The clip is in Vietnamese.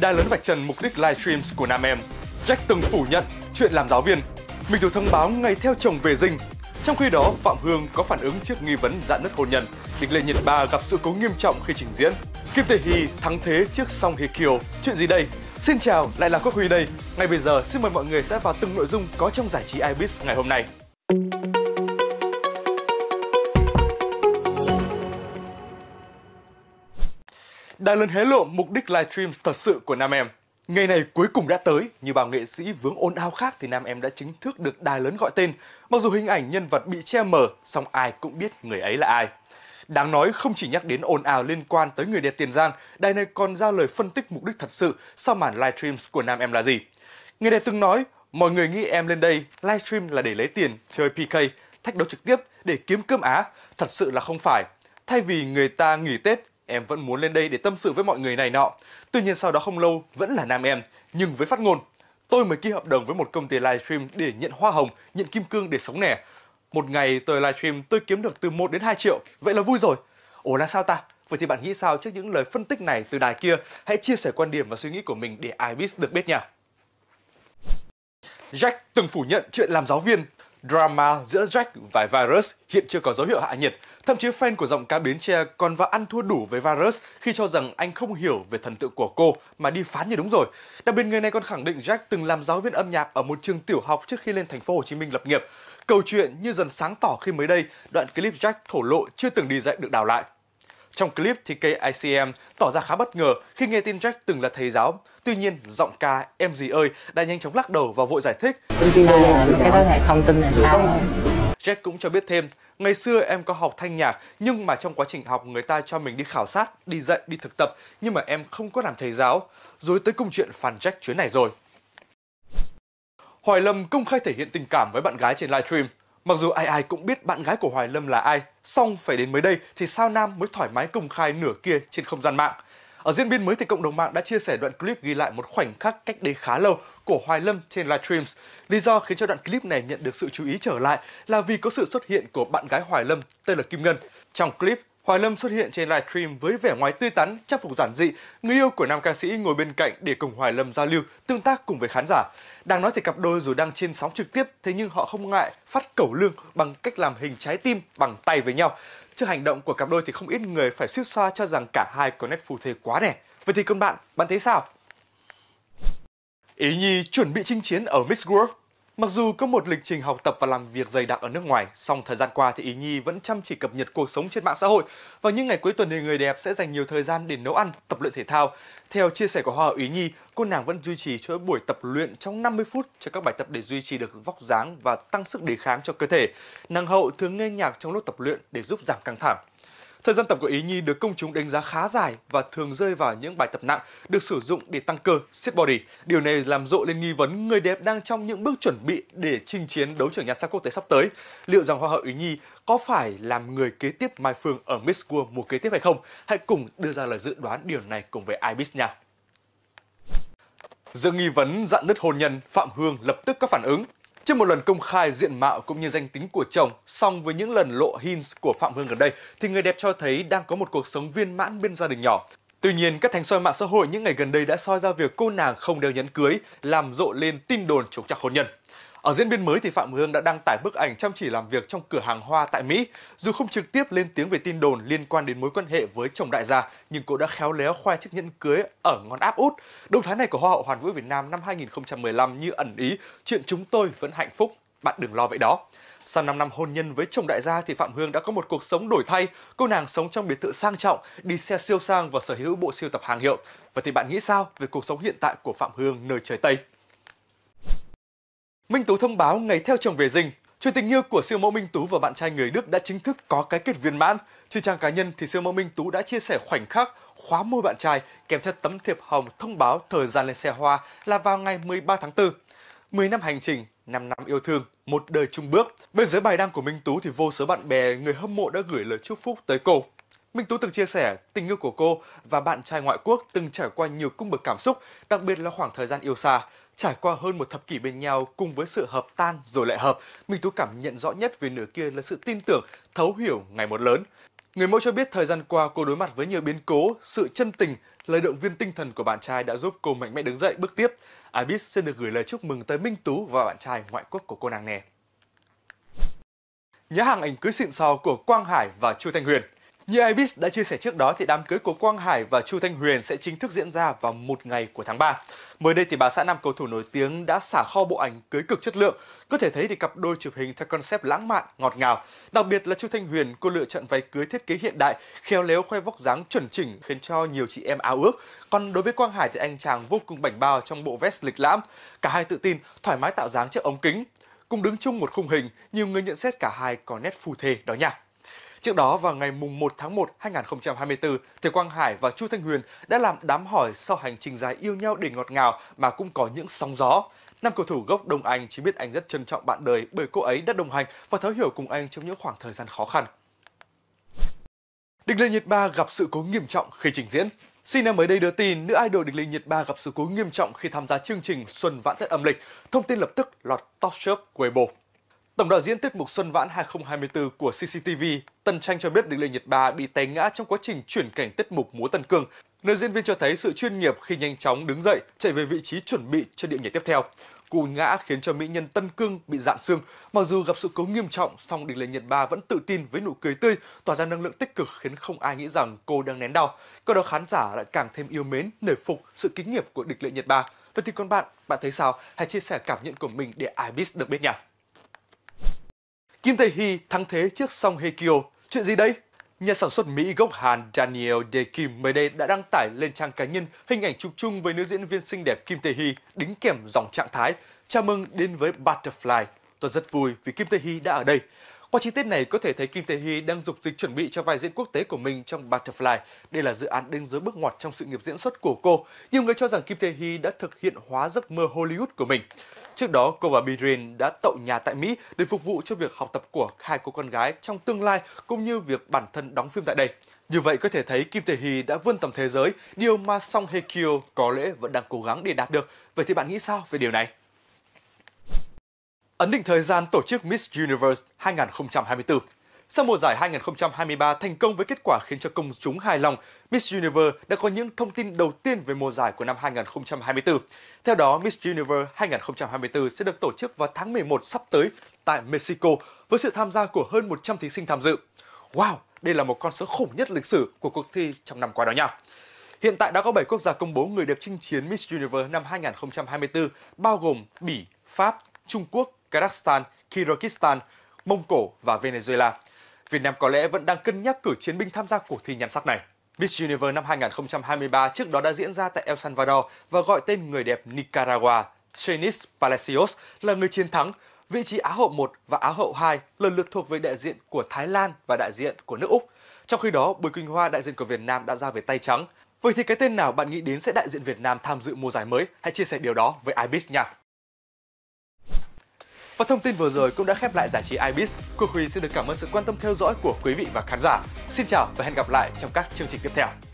đai lớn vạch trần mục đích livestreams của nam em. Jack từng phủ nhận chuyện làm giáo viên. Mình được thông báo ngày theo chồng về dinh. Trong khi đó, Phạm Hương có phản ứng trước nghi vấn dạn nứt hôn nhân. Địch Lệ Nhiệt Ba gặp sự cố nghiêm trọng khi trình diễn. Kim Tae Hee thắng thế trước Song Hye Kyo. Chuyện gì đây? Xin chào, lại là Quốc Huy đây. Ngay bây giờ, xin mời mọi người sẽ vào từng nội dung có trong giải trí Ibis ngày hôm nay. đã lần hé lộ mục đích livestream thật sự của nam em. Ngày này cuối cùng đã tới, như bao nghệ sĩ vướng ôn ao khác thì nam em đã chính thức được đài lớn gọi tên. Mặc dù hình ảnh nhân vật bị che mờ, song ai cũng biết người ấy là ai. Đáng nói không chỉ nhắc đến ồn ào liên quan tới người đẹp Tiền Giang, đài này còn ra lời phân tích mục đích thật sự sau màn livestreams của nam em là gì. Người đẹp từng nói, mọi người nghĩ em lên đây livestream là để lấy tiền, chơi PK, thách đấu trực tiếp để kiếm cơm Á, thật sự là không phải. Thay vì người ta nghỉ Tết, em vẫn muốn lên đây để tâm sự với mọi người này nọ. Tuy nhiên sau đó không lâu vẫn là nam em, nhưng với phát ngôn, tôi mới ký hợp đồng với một công ty livestream để nhận hoa hồng, nhận kim cương để sống nè. Một ngày tôi livestream tôi kiếm được từ 1 đến 2 triệu, vậy là vui rồi. Ủa là sao ta? Vậy thì bạn nghĩ sao trước những lời phân tích này từ đài kia? Hãy chia sẻ quan điểm và suy nghĩ của mình để Ibis được biết nha. Jack từng phủ nhận chuyện làm giáo viên Drama giữa Jack và Virus hiện chưa có dấu hiệu hạ nhiệt. Thậm chí fan của giọng cá Bến Tre còn vào ăn thua đủ với Virus khi cho rằng anh không hiểu về thần tượng của cô mà đi phán như đúng rồi. Đặc biệt người này còn khẳng định Jack từng làm giáo viên âm nhạc ở một trường tiểu học trước khi lên thành phố Hồ Chí Minh lập nghiệp. Câu chuyện như dần sáng tỏ khi mới đây, đoạn clip Jack thổ lộ chưa từng đi dạy được đào lại. Trong clip thì KICM tỏ ra khá bất ngờ khi nghe tin Jack từng là thầy giáo. Tuy nhiên, giọng ca Em gì ơi đã nhanh chóng lắc đầu và vội giải thích. Cái đó không tin là sao? Jack cũng cho biết thêm, ngày xưa em có học thanh nhạc nhưng mà trong quá trình học người ta cho mình đi khảo sát, đi dạy, đi thực tập nhưng mà em không có làm thầy giáo. Rồi tới công chuyện phản Jack chuyến này rồi. Hoài Lâm công khai thể hiện tình cảm với bạn gái trên livestream. Mặc dù ai ai cũng biết bạn gái của Hoài Lâm là ai, song phải đến mới đây thì Sao Nam mới thoải mái công khai nửa kia trên không gian mạng. Ở diễn biến mới thì cộng đồng mạng đã chia sẻ đoạn clip ghi lại một khoảnh khắc cách đây khá lâu của Hoài Lâm trên livestreams. Lý do khiến cho đoạn clip này nhận được sự chú ý trở lại là vì có sự xuất hiện của bạn gái Hoài Lâm tên là Kim Ngân. Trong clip, Hoài Lâm xuất hiện trên livestream với vẻ ngoài tươi tắn, trang phục giản dị, người yêu của nam ca sĩ ngồi bên cạnh để cùng Hoài Lâm giao lưu, tương tác cùng với khán giả. Đang nói thì cặp đôi dù đang trên sóng trực tiếp, thế nhưng họ không ngại phát cẩu lương bằng cách làm hình trái tim bằng tay với nhau. Trước hành động của cặp đôi thì không ít người phải suýt xoa cho rằng cả hai có nét phù thề quá nè. Vậy thì các bạn, bạn thấy sao? Ý Nhi chuẩn bị chinh chiến ở Miss World Mặc dù có một lịch trình học tập và làm việc dày đặc ở nước ngoài, song thời gian qua thì Ý Nhi vẫn chăm chỉ cập nhật cuộc sống trên mạng xã hội. Và những ngày cuối tuần thì người đẹp sẽ dành nhiều thời gian để nấu ăn, tập luyện thể thao. Theo chia sẻ của Hoa Hậu Ý Nhi, cô nàng vẫn duy trì chuỗi buổi tập luyện trong 50 phút cho các bài tập để duy trì được vóc dáng và tăng sức đề kháng cho cơ thể. Nàng hậu thường nghe nhạc trong lúc tập luyện để giúp giảm căng thẳng. Thời gian tập của Ý Nhi được công chúng đánh giá khá dài và thường rơi vào những bài tập nặng được sử dụng để tăng cơ, siết body. Điều này làm rộ lên nghi vấn người đẹp đang trong những bước chuẩn bị để chinh chiến đấu trưởng nhan sắc quốc tế sắp tới. Liệu rằng Hoa hậu Ý Nhi có phải làm người kế tiếp Mai Phương ở Miss World mùa kế tiếp hay không? Hãy cùng đưa ra lời dự đoán điều này cùng với Ibis nha. Giữa nghi vấn dạn nứt hôn nhân, Phạm Hương lập tức có phản ứng. Trước một lần công khai diện mạo cũng như danh tính của chồng, song với những lần lộ hints của Phạm Hương gần đây, thì người đẹp cho thấy đang có một cuộc sống viên mãn bên gia đình nhỏ. Tuy nhiên, các thánh soi mạng xã hội những ngày gần đây đã soi ra việc cô nàng không đeo nhẫn cưới, làm rộ lên tin đồn trục trặc hôn nhân. Ở diễn biến mới thì Phạm Hương đã đăng tải bức ảnh chăm chỉ làm việc trong cửa hàng hoa tại Mỹ. Dù không trực tiếp lên tiếng về tin đồn liên quan đến mối quan hệ với chồng đại gia, nhưng cô đã khéo léo khoe chiếc nhẫn cưới ở ngón áp út. Động thái này của Hoa hậu Hoàn vũ Việt Nam năm 2015 như ẩn ý chuyện chúng tôi vẫn hạnh phúc, bạn đừng lo vậy đó. Sau 5 năm hôn nhân với chồng đại gia thì Phạm Hương đã có một cuộc sống đổi thay. Cô nàng sống trong biệt thự sang trọng, đi xe siêu sang và sở hữu bộ siêu tập hàng hiệu. Và thì bạn nghĩ sao về cuộc sống hiện tại của Phạm Hương nơi trời Tây? Minh Tú thông báo ngày theo chồng về dinh. Chuyện tình yêu của siêu mẫu Minh Tú và bạn trai người Đức đã chính thức có cái kết viên mãn. Trên trang cá nhân thì siêu mẫu Minh Tú đã chia sẻ khoảnh khắc khóa môi bạn trai kèm theo tấm thiệp hồng thông báo thời gian lên xe hoa là vào ngày 13 tháng 4. 10 năm hành trình, 5 năm yêu thương, một đời chung bước. Bên dưới bài đăng của Minh Tú thì vô số bạn bè, người hâm mộ đã gửi lời chúc phúc tới cô. Minh Tú từng chia sẻ tình yêu của cô và bạn trai ngoại quốc từng trải qua nhiều cung bậc cảm xúc, đặc biệt là khoảng thời gian yêu xa. Trải qua hơn một thập kỷ bên nhau cùng với sự hợp tan rồi lại hợp, Minh Tú cảm nhận rõ nhất về nửa kia là sự tin tưởng, thấu hiểu ngày một lớn. Người mẫu cho biết thời gian qua cô đối mặt với nhiều biến cố, sự chân tình, lời động viên tinh thần của bạn trai đã giúp cô mạnh mẽ đứng dậy bước tiếp. Abis xin được gửi lời chúc mừng tới Minh Tú và bạn trai ngoại quốc của cô nàng nè. Nhá hàng ảnh cưới xịn sò của Quang Hải và Chu Thanh Huyền như Ibis đã chia sẻ trước đó thì đám cưới của Quang Hải và Chu Thanh Huyền sẽ chính thức diễn ra vào một ngày của tháng 3. Mới đây thì bà xã nam cầu thủ nổi tiếng đã xả kho bộ ảnh cưới cực chất lượng. Có thể thấy thì cặp đôi chụp hình theo concept lãng mạn, ngọt ngào. Đặc biệt là Chu Thanh Huyền, cô lựa chọn váy cưới thiết kế hiện đại, khéo léo khoe vóc dáng chuẩn chỉnh khiến cho nhiều chị em ao ước. Còn đối với Quang Hải thì anh chàng vô cùng bảnh bao trong bộ vest lịch lãm. Cả hai tự tin, thoải mái tạo dáng trước ống kính. Cùng đứng chung một khung hình, nhiều người nhận xét cả hai có nét phù thề đó nha. Trước đó vào ngày mùng 1 tháng 1 2024, thầy Quang Hải và Chu Thanh Huyền đã làm đám hỏi sau hành trình dài yêu nhau để ngọt ngào mà cũng có những sóng gió. Nam cầu thủ gốc Đông Anh chỉ biết anh rất trân trọng bạn đời bởi cô ấy đã đồng hành và thấu hiểu cùng anh trong những khoảng thời gian khó khăn. đình Lê Nhiệt Ba gặp sự cố nghiêm trọng khi trình diễn. Sina mới đây đưa tin nữ idol đình Linh Nhiệt Ba gặp sự cố nghiêm trọng khi tham gia chương trình Xuân Vãn Tết âm lịch. Thông tin lập tức lọt top shop Weibo. Tổng đạo diễn tiết mục Xuân Vãn 2024 của CCTV, Tân Tranh cho biết Đình Lê Nhật Ba bị té ngã trong quá trình chuyển cảnh tiết mục múa Tân Cương, nơi diễn viên cho thấy sự chuyên nghiệp khi nhanh chóng đứng dậy chạy về vị trí chuẩn bị cho điện nhảy tiếp theo. Cú ngã khiến cho mỹ nhân Tân Cương bị dạn xương, mặc dù gặp sự cố nghiêm trọng, song Đình Lê Nhật Ba vẫn tự tin với nụ cười tươi, tỏa ra năng lượng tích cực khiến không ai nghĩ rằng cô đang nén đau. Có đó khán giả lại càng thêm yêu mến, nể phục sự kinh nghiệp của Đình Lê Nhật Ba. Vậy thì còn bạn, bạn thấy sao? Hãy chia sẻ cảm nhận của mình để Ibis được biết nhé. Kim Tae Hee thắng thế trước Song Hye Kyo. Chuyện gì đây? Nhà sản xuất Mỹ gốc Hàn Daniel De Kim mới đây đã đăng tải lên trang cá nhân hình ảnh chụp chung với nữ diễn viên xinh đẹp Kim Tae Hee đính kèm dòng trạng thái Chào mừng đến với Butterfly. Tôi rất vui vì Kim Tae Hee đã ở đây. Qua chi tiết này có thể thấy Kim Tae Hee đang dục dịch chuẩn bị cho vai diễn quốc tế của mình trong Butterfly. Đây là dự án đánh dấu bước ngoặt trong sự nghiệp diễn xuất của cô. Nhiều người cho rằng Kim Tae Hee đã thực hiện hóa giấc mơ Hollywood của mình. Trước đó, cô và Birin đã tậu nhà tại Mỹ để phục vụ cho việc học tập của hai cô con gái trong tương lai cũng như việc bản thân đóng phim tại đây. Như vậy có thể thấy Kim Tae Hee đã vươn tầm thế giới, điều mà Song Hye Kyo có lẽ vẫn đang cố gắng để đạt được. Vậy thì bạn nghĩ sao về điều này? Ấn định thời gian tổ chức Miss Universe 2024 sau mùa giải 2023 thành công với kết quả khiến cho công chúng hài lòng, Miss Universe đã có những thông tin đầu tiên về mùa giải của năm 2024. Theo đó, Miss Universe 2024 sẽ được tổ chức vào tháng 11 sắp tới tại Mexico với sự tham gia của hơn 100 thí sinh tham dự. Wow, đây là một con số khủng nhất lịch sử của cuộc thi trong năm qua đó nha. Hiện tại đã có 7 quốc gia công bố người đẹp chinh chiến Miss Universe năm 2024, bao gồm Bỉ, Pháp, Trung Quốc, Kazakhstan, Kyrgyzstan, Mông Cổ và Venezuela. Việt Nam có lẽ vẫn đang cân nhắc cử chiến binh tham gia cuộc thi nhan sắc này. Miss Universe năm 2023 trước đó đã diễn ra tại El Salvador và gọi tên người đẹp Nicaragua Chenis Palacios là người chiến thắng. Vị trí Á hậu 1 và Á hậu 2 lần lượt thuộc về đại diện của Thái Lan và đại diện của nước Úc. Trong khi đó, Bùi Quỳnh Hoa đại diện của Việt Nam đã ra về tay trắng. Vậy thì cái tên nào bạn nghĩ đến sẽ đại diện Việt Nam tham dự mùa giải mới? Hãy chia sẻ điều đó với Ibis nha! Và thông tin vừa rồi cũng đã khép lại giải trí iBiz. Quốc Huy xin được cảm ơn sự quan tâm theo dõi của quý vị và khán giả. Xin chào và hẹn gặp lại trong các chương trình tiếp theo.